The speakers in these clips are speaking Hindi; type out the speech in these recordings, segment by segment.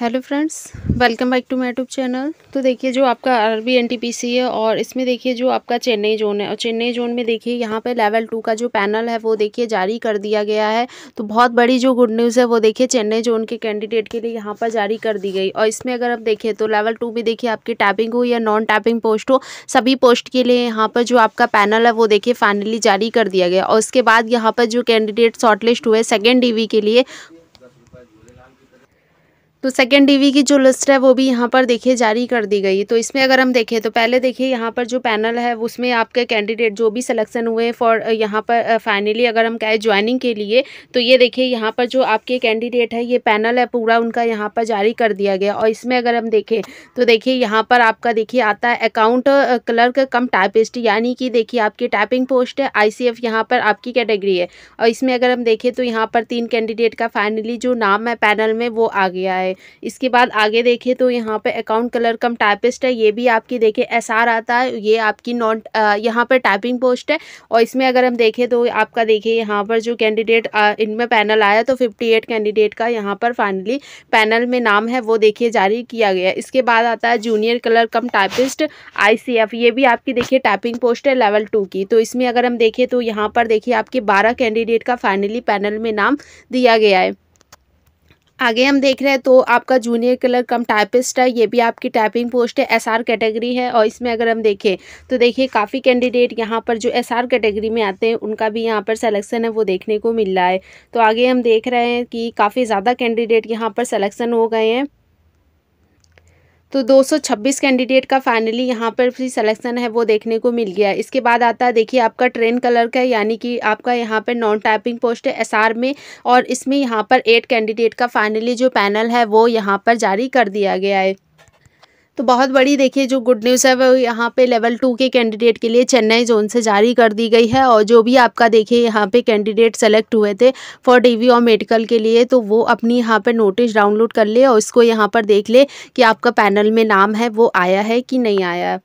hello friends welcome back to my tube channel तो देखिए जो आपका आरबी एनटीपीसी है और इसमें देखिए जो आपका चेन्नई जोन है और चेन्नई जोन में देखिए यहाँ पे लेवल टू का जो पैनल है वो देखिए जारी कर दिया गया है तो बहुत बड़ी जो गुड न्यूज़ है वो देखिए चेन्नई जोन के कैंडिडेट के लिए यहाँ पर जारी कर दी गई और इसमें अगर आप देखें तो लेवल टू में देखिए आपकी टैपिंग हो या नॉन टैपिंग पोस्ट हो सभी पोस्ट के लिए यहाँ पर जो आपका पैनल है वो देखिए फाइनली जारी कर दिया गया और उसके बाद यहाँ पर जो कैंडिडेट शॉर्टलिस्ट हुए सेकेंड डी के लिए तो सेकेंड डी की जो लिस्ट है वो भी यहाँ पर देखिए जारी कर दी गई तो इसमें अगर हम देखें तो पहले देखिए यहाँ पर जो पैनल है उसमें आपके कैंडिडेट जो भी सिलेक्शन हुए फॉर यहाँ पर फाइनली अगर हम कहें ज्वाइनिंग के लिए तो ये देखिए यहाँ पर जो आपके कैंडिडेट है ये पैनल है पूरा उनका यहाँ पर जारी कर दिया गया और इसमें अगर हम देखें तो देखिए यहाँ पर आपका देखिए आता है अकाउंट क्लर्क कम टाइपिस्ट यानी कि देखिए आपकी टाइपिंग पोस्ट है आई सी यहाँ पर आपकी कैटेगरी है और इसमें अगर हम देखें तो यहाँ पर तीन कैंडिडेट का फाइनली जो नाम है पैनल में वो आ गया है इसके बाद आगे देखें तो यहाँ पे अकाउंट कलर कम टाइपिस्ट है ये भी आपकी देखें एस आता है ये आपकी नॉन यहाँ पर टाइपिंग पोस्ट है और इसमें अगर हम देखें तो आपका देखिए यहाँ पर जो कैंडिडेट इनमें पैनल आया तो फिफ्टी एट कैंडिडेट का यहाँ पर फाइनली पैनल में नाम है वो देखिए जारी किया गया इसके बाद आता है जूनियर कलर कम टाइपिस्ट आई ये भी आपकी देखिए टाइपिंग पोस्ट है लेवल टू की तो इसमें अगर हम देखें तो यहाँ पर देखिए आपके बारह कैंडिडेट का फाइनली पैनल में नाम दिया गया है आगे हम देख रहे हैं तो आपका जूनियर कलर कम टाइपिस्ट है ये भी आपकी टाइपिंग पोस्ट है एसआर कैटेगरी है और इसमें अगर हम देखें तो देखिए काफ़ी कैंडिडेट यहाँ पर जो एसआर कैटेगरी में आते हैं उनका भी यहाँ पर सिलेक्शन है वो देखने को मिल रहा है तो आगे हम देख रहे हैं कि काफ़ी ज़्यादा कैंडिडेट यहाँ पर सलेक्शन हो गए हैं तो 226 कैंडिडेट का फाइनली यहाँ पर फिर सिलेक्शन है वो देखने को मिल गया इसके बाद आता है देखिए आपका ट्रेन कलर का यानी कि आपका यहाँ पर नॉन टाइपिंग पोस्ट है एसआर में और इसमें यहाँ पर एट कैंडिडेट का फाइनली जो पैनल है वो यहाँ पर जारी कर दिया गया है तो बहुत बड़ी देखिए जो गुड न्यूज़ है वो यहाँ पे लेवल टू के कैंडिडेट के लिए चेन्नई जोन से जारी कर दी गई है और जो भी आपका देखिए यहाँ पे कैंडिडेट सेलेक्ट हुए थे फॉर डीवी और मेडिकल के लिए तो वो अपनी यहाँ पर नोटिस डाउनलोड कर ले और इसको यहाँ पर देख ले कि आपका पैनल में नाम है वो आया है कि नहीं आया है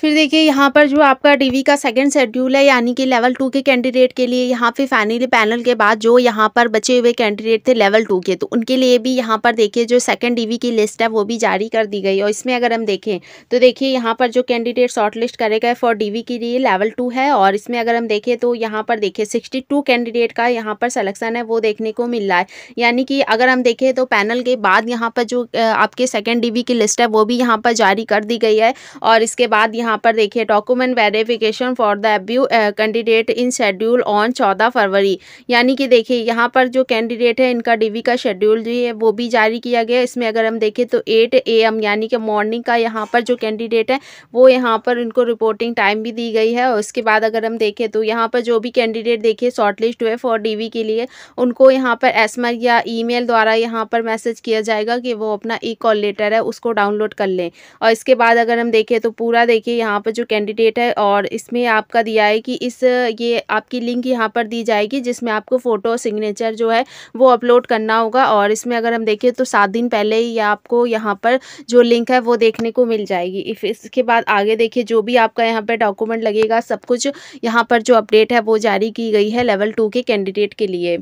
फिर देखिए यहाँ पर जो आपका डीवी का सेकंड शेड्यूल है यानी कि लेवल टू के कैंडिडेट के लिए यहाँ पे फाइनली पैनल के बाद जो यहाँ पर बचे हुए कैंडिडेट थे लेवल टू के तो उनके लिए भी यहाँ पर देखिए जो सेकंड डीवी की लिस्ट है वो भी जारी कर दी गई और इसमें अगर हम देखें तो देखिए यहाँ पर जो कैंडिडेट शॉर्ट लिस्ट करे गए फॉर डी के लिए लेवल टू है और इसमें अगर हम देखें तो यहाँ पर देखिए सिक्सटी कैंडिडेट का यहाँ पर सलेक्शन है वो देखने को मिल रहा है यानी कि अगर हम देखें तो पैनल के बाद यहाँ पर जो आपके सेकेंड डी की लिस्ट है वो भी यहाँ पर जारी कर दी गई है और इसके बाद यहाँ यहाँ पर देखिए document verification for the above candidate in schedule on चौदह फरवरी यानी कि देखिए यहाँ पर जो कैंडिडेट है इनका डीवी का शेड्यूल जो है वो भी जारी किया गया इसमें अगर हम देखें तो एट ए एम यानी कि मॉर्निंग का यहाँ पर जो कैंडिडेट है वो यहाँ पर उनको रिपोर्टिंग टाइम भी दी गई है और उसके बाद अगर हम देखें तो यहाँ पर जो भी कैंडिडेट देखिए शॉर्टलिस्ट हुए फॉर डी के लिए उनको यहाँ पर एस या ई द्वारा यहाँ पर मैसेज किया जाएगा कि वो अपना ई कॉल लेटर है उसको डाउनलोड कर लें और इसके बाद अगर हम देखें तो पूरा देखिए यहाँ पर जो कैंडिडेट है और इसमें आपका दिया है कि इस ये आपकी लिंक यहाँ पर दी जाएगी जिसमें आपको फ़ोटो सिग्नेचर जो है वो अपलोड करना होगा और इसमें अगर हम देखें तो सात दिन पहले ही या आपको यहाँ पर जो लिंक है वो देखने को मिल जाएगी इफ़ इसके बाद आगे देखिए जो भी आपका यहाँ पर डॉक्यूमेंट लगेगा सब कुछ यहाँ पर जो अपडेट है वो जारी की गई है लेवल टू के कैंडिडेट के लिए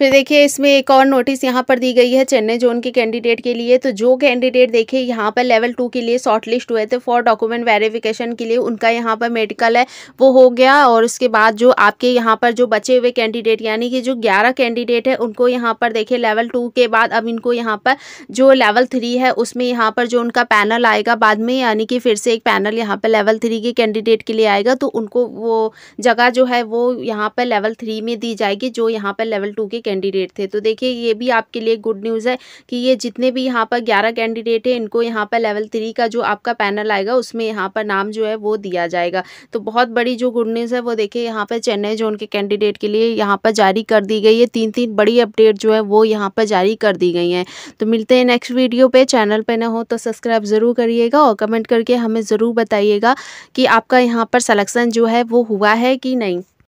फिर देखिए इसमें एक और नोटिस यहाँ पर दी गई है चेन्नई जोन के कैंडिडेट के लिए तो जो कैंडिडेट देखिए यहाँ पर लेवल टू के लिए शॉर्ट लिस्ट हुए थे फॉर डॉक्यूमेंट वेरिफिकेशन के लिए उनका यहाँ पर मेडिकल है वो हो गया और उसके बाद जो आपके यहाँ पर जो बचे हुए कैंडिडेट यानी कि जो ग्यारह कैंडिडेट है उनको यहाँ पर देखिए लेवल टू के बाद अब इनको यहाँ पर जो लेवल थ्री है उसमें यहाँ पर जो उनका पैनल आएगा बाद में यानी कि फिर से एक पैनल यहाँ पर लेवल थ्री के कैंडिडेट के लिए आएगा तो उनको वो जगह जो है वो यहाँ पर लेवल थ्री में दी जाएगी जो यहाँ पर लेवल टू के कैंडिडेट थे तो देखिए ये भी आपके लिए गुड न्यूज़ है कि ये जितने भी यहाँ पर ग्यारह कैंडिडेट हैं इनको यहाँ पर लेवल थ्री का जो आपका पैनल आएगा उसमें यहाँ पर नाम जो है वो दिया जाएगा तो बहुत बड़ी जो गुड न्यूज़ है वो देखिए यहाँ पर चेन्नई जोन के कैंडिडेट के लिए यहाँ पर जारी कर दी गई है तीन तीन बड़ी अपडेट जो है वो यहाँ पर जारी कर दी गई हैं तो मिलते हैं नेक्स्ट वीडियो पर चैनल पर ना हो तो सब्सक्राइब ज़रूर करिएगा और कमेंट करके हमें ज़रूर बताइएगा कि आपका यहाँ पर सलेक्शन जो है वो हुआ है कि नहीं